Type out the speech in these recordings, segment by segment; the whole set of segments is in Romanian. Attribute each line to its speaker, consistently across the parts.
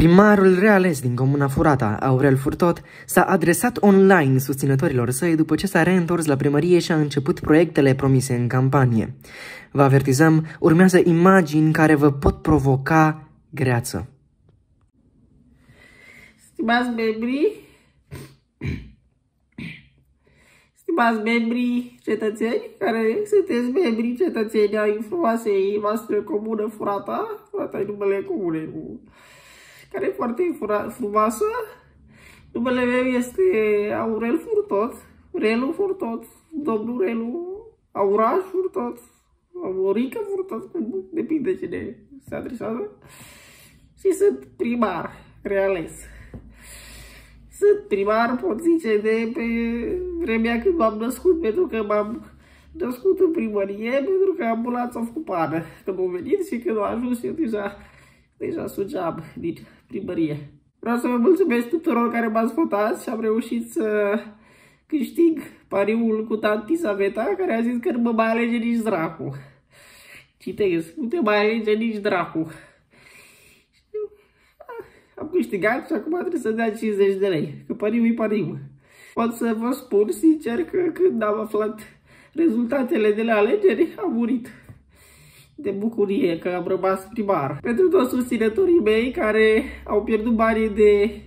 Speaker 1: Primarul reales din comuna Furata, Aurel Furtot, s-a adresat online susținătorilor săi după ce s-a reîntors la primărie și a început proiectele promise în campanie. Vă avertizăm, urmează imagini care vă pot provoca greață. Stimați membri, stimați membri cetățeni care sunteți membri cetățeni ai frumoasei noastre comună Furata, Furata e numele comune, nu? care e foarte frumoasă. Numele meu este Aurel Furtot, Relu Furtot, domnul Relu, Auraș Furtot, Aurica Furtot, depinde cine se adresează. Și sunt primar, reales. Sunt primar, pot zice, de pe vremea când m-am născut, pentru că m-am născut în primărie, pentru că ambulanța a făcut pană când am venit și când a ajuns eu deja deja sugeam din primărie. Vreau să vă mulțumesc tuturor care m-ați votat și am reușit să câștig pariul cu tanti Saveta, care a zis că nu mă mai alege nici dracu. Citez, nu te mai alege nici dracu. Ah, am câștigat și acum trebuie să dea 50 de lei, că pariu e pariu. Pot să vă spun sincer că când am aflat rezultatele de la alegeri, am murit de bucurie că am rămas primar. Pentru toți susținătorii mei care au pierdut banii de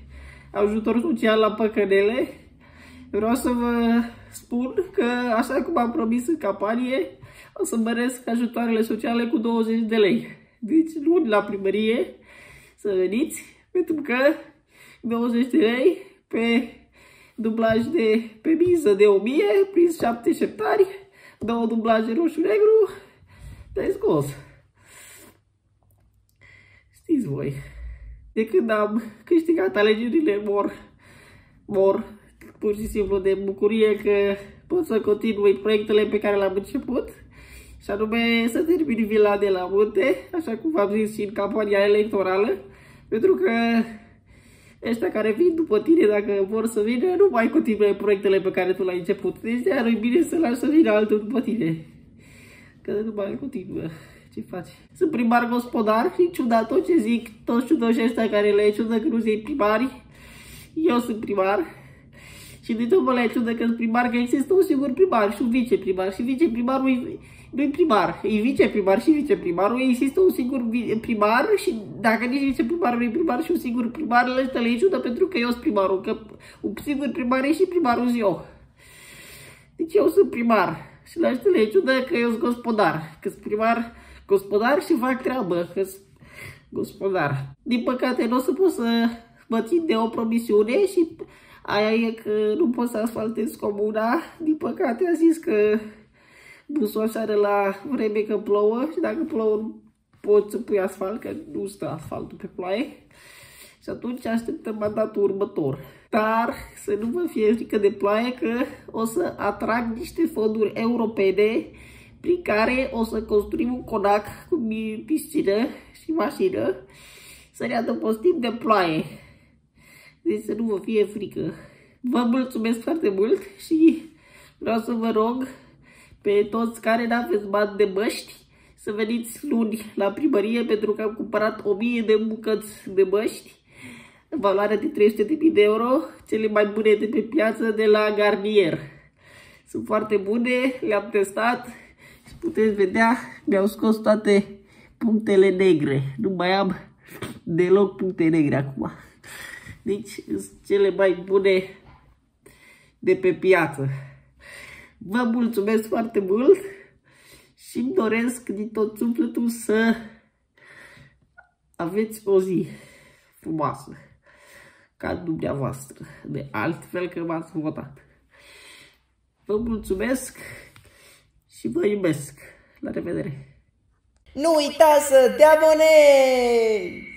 Speaker 1: ajutor social la păcănele, vreau să vă spun că, așa cum am promis în campanie, o să măresc ajutoarele sociale cu 20 de lei. Deci luni la primărie să veniți, pentru că 20 de lei pe dublaj de pe miză de 1000, prins 7 șeptari, două dublaje roșu-negru, Dai scos. Știți voi, de când am câștigat alegerile mor, mor pur și simplu de bucurie că pot să continui proiectele pe care le-am început și anume să termin vila de la munte, așa cum v-am zis și în campania electorală, pentru că ăștia care vin după tine, dacă vor să vină, nu mai continui proiectele pe care tu le-ai început. Deci de nu-i bine să lași să vină altul după tine că nu mai continuă. ce faci? Sunt primar gospodar și ciudat tot ce zic, toți ciudoși ăștia care le ciudă că nu sunt primari, eu sunt primar. Și de tot mă le ciudă că sunt primar, că există un singur primar și un viceprimar și viceprimarul nu e primar, e viceprimar și viceprimarul, există un singur primar și dacă nici viceprimarul nu e primar și un singur primar, ăștia le ciudă pentru că eu sunt primarul, că un singur primar e și primarul eu. Deci eu sunt primar și la știu e ciudă că eu sunt gospodar, că sunt primar, gospodar și fac treabă, că sunt gospodar. Din păcate nu o să pot să mă țin de o promisiune și aia e că nu pot să asfaltez comuna. Din păcate a zis că busul are la vreme că plouă și dacă plouă nu pot să pui asfalt, că nu stă asfaltul pe ploaie și atunci așteptăm mandatul următor. Dar să nu vă fie frică de ploaie că o să atrag niște fonduri europene prin care o să construim un conac cu piscină și mașină să ne adăpostim de ploaie. Deci să nu vă fie frică. Vă mulțumesc foarte mult și vreau să vă rog pe toți care n-aveți bani de măști să veniți luni la primărie pentru că am cumpărat 1000 de bucăți de măști valoarea de 300.000 de euro, cele mai bune de pe piață de la Garnier. Sunt foarte bune, le-am testat și puteți vedea, mi-au scos toate punctele negre. Nu mai am deloc puncte negre acum. Deci sunt cele mai bune de pe piață. Vă mulțumesc foarte mult și îmi doresc din tot sufletul să aveți o zi frumoasă ca dumneavoastră, de altfel că m-ați votat. Vă mulțumesc și vă iubesc. La revedere! Nu uita să te abonezi!